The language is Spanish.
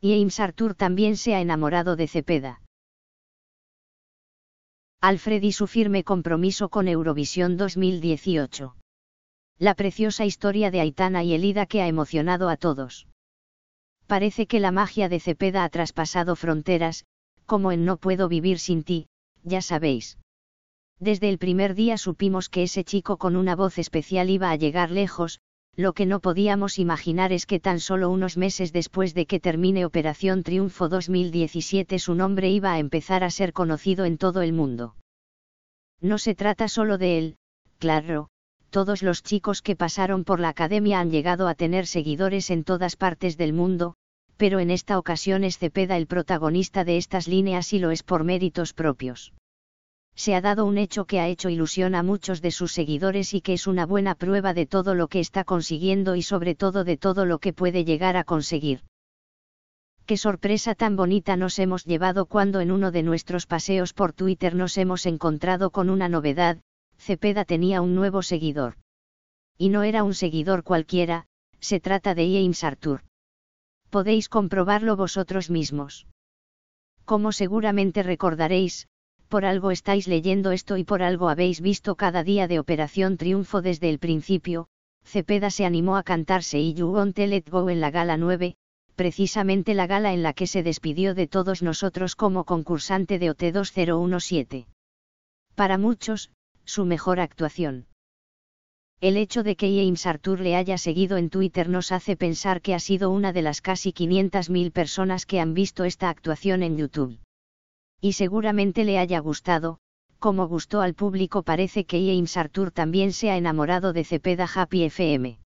Y Ames Arthur también se ha enamorado de Cepeda. Alfred y su firme compromiso con Eurovisión 2018. La preciosa historia de Aitana y Elida que ha emocionado a todos. Parece que la magia de Cepeda ha traspasado fronteras, como en No puedo vivir sin ti, ya sabéis. Desde el primer día supimos que ese chico con una voz especial iba a llegar lejos, lo que no podíamos imaginar es que tan solo unos meses después de que termine Operación Triunfo 2017 su nombre iba a empezar a ser conocido en todo el mundo. No se trata solo de él, claro, todos los chicos que pasaron por la academia han llegado a tener seguidores en todas partes del mundo, pero en esta ocasión es Cepeda el protagonista de estas líneas y lo es por méritos propios se ha dado un hecho que ha hecho ilusión a muchos de sus seguidores y que es una buena prueba de todo lo que está consiguiendo y sobre todo de todo lo que puede llegar a conseguir. Qué sorpresa tan bonita nos hemos llevado cuando en uno de nuestros paseos por Twitter nos hemos encontrado con una novedad, Cepeda tenía un nuevo seguidor. Y no era un seguidor cualquiera, se trata de James Arthur. Podéis comprobarlo vosotros mismos. Como seguramente recordaréis, por algo estáis leyendo esto y por algo habéis visto cada día de Operación Triunfo desde el principio, Cepeda se animó a cantarse y You Won't Let en la Gala 9, precisamente la gala en la que se despidió de todos nosotros como concursante de OT2017. Para muchos, su mejor actuación. El hecho de que James Arthur le haya seguido en Twitter nos hace pensar que ha sido una de las casi 500.000 personas que han visto esta actuación en YouTube y seguramente le haya gustado, como gustó al público parece que James Arthur también se ha enamorado de Cepeda Happy FM.